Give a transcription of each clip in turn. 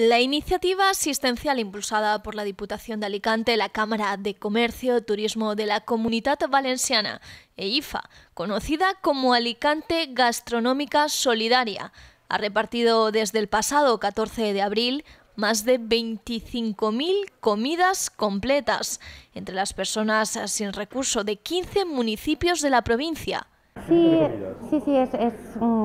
La iniciativa asistencial impulsada por la Diputación de Alicante, la Cámara de Comercio, Turismo de la Comunidad Valenciana (Eifa), conocida como Alicante Gastronómica Solidaria, ha repartido desde el pasado 14 de abril más de 25.000 comidas completas entre las personas sin recurso de 15 municipios de la provincia. Sí, sí, es,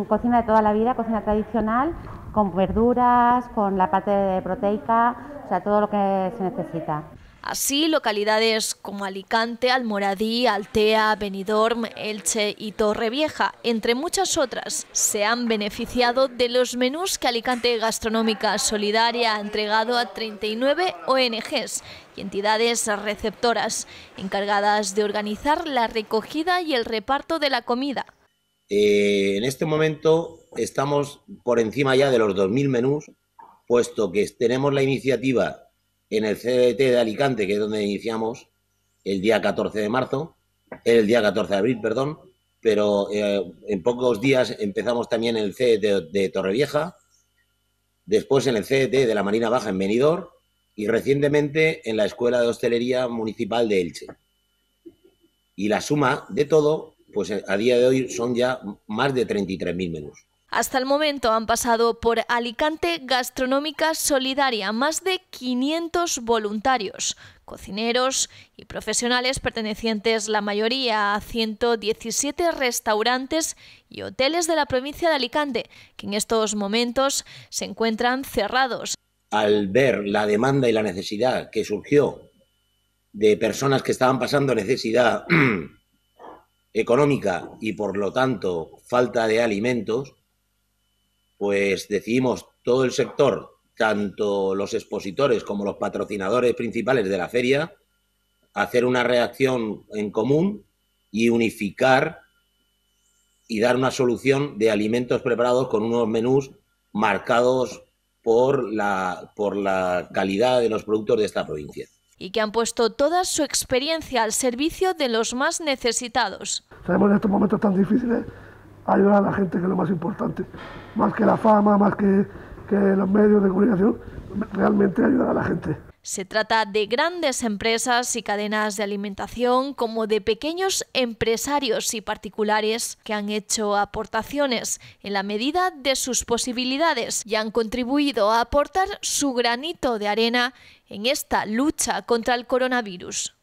cocina de toda la vida, cocina tradicional con verduras, con la parte de proteica, o sea, todo lo que se necesita. Así, localidades como Alicante, Almoradí, Altea, Benidorm, Elche y Torrevieja, entre muchas otras, se han beneficiado de los menús que Alicante Gastronómica Solidaria ha entregado a 39 ONGs y entidades receptoras, encargadas de organizar la recogida y el reparto de la comida. Eh, en este momento estamos por encima ya de los 2.000 menús, puesto que tenemos la iniciativa en el CDT de Alicante, que es donde iniciamos el día 14 de marzo, el día 14 de abril, perdón, pero eh, en pocos días empezamos también el CDT de, de Torrevieja, después en el CDT de la Marina Baja en Benidorm y recientemente en la Escuela de Hostelería Municipal de Elche. Y la suma de todo pues eh, a día de hoy son ya más de 33.000 menús. Hasta el momento han pasado por Alicante Gastronómica Solidaria más de 500 voluntarios, cocineros y profesionales pertenecientes la mayoría a 117 restaurantes y hoteles de la provincia de Alicante, que en estos momentos se encuentran cerrados. Al ver la demanda y la necesidad que surgió de personas que estaban pasando necesidad económica y por lo tanto falta de alimentos, pues decidimos todo el sector, tanto los expositores como los patrocinadores principales de la feria, hacer una reacción en común y unificar y dar una solución de alimentos preparados con unos menús marcados por la, por la calidad de los productos de esta provincia y que han puesto toda su experiencia al servicio de los más necesitados. Sabemos en estos momentos tan difíciles ayudar a la gente, que es lo más importante, más que la fama, más que, que los medios de comunicación, realmente ayudar a la gente. Se trata de grandes empresas y cadenas de alimentación como de pequeños empresarios y particulares que han hecho aportaciones en la medida de sus posibilidades y han contribuido a aportar su granito de arena en esta lucha contra el coronavirus.